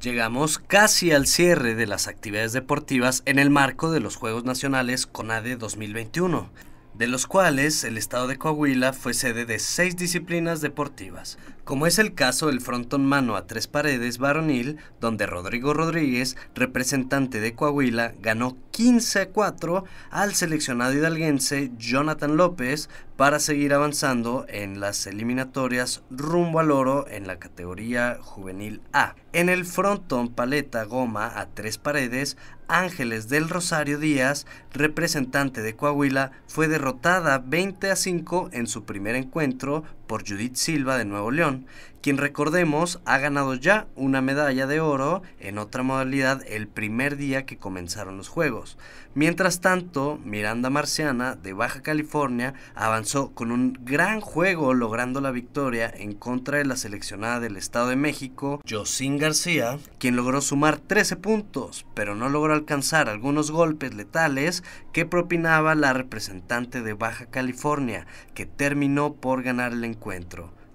Llegamos casi al cierre de las actividades deportivas en el marco de los Juegos Nacionales CONADE 2021 de los cuales el estado de Coahuila fue sede de seis disciplinas deportivas, como es el caso del frontón mano a tres paredes varonil, donde Rodrigo Rodríguez, representante de Coahuila, ganó 15 a 4 al seleccionado hidalguense Jonathan López para seguir avanzando en las eliminatorias rumbo al oro en la categoría juvenil A. En el frontón paleta goma a tres paredes, Ángeles del Rosario Díaz, representante de Coahuila, fue de derrotada 20 a 5 en su primer encuentro por Judith Silva de Nuevo León, quien recordemos ha ganado ya una medalla de oro en otra modalidad el primer día que comenzaron los Juegos. Mientras tanto, Miranda Marciana de Baja California avanzó con un gran juego logrando la victoria en contra de la seleccionada del Estado de México, Josin García, quien logró sumar 13 puntos, pero no logró alcanzar algunos golpes letales que propinaba la representante de Baja California, que terminó por ganar el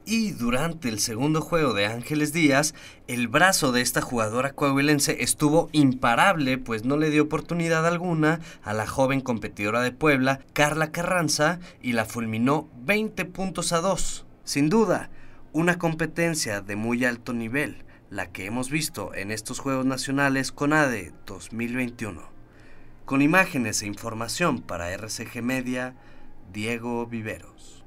y durante el segundo juego de Ángeles Díaz, el brazo de esta jugadora coahuilense estuvo imparable, pues no le dio oportunidad alguna a la joven competidora de Puebla, Carla Carranza, y la fulminó 20 puntos a 2. Sin duda, una competencia de muy alto nivel, la que hemos visto en estos Juegos Nacionales CONADE 2021. Con imágenes e información para RCG Media, Diego Viveros.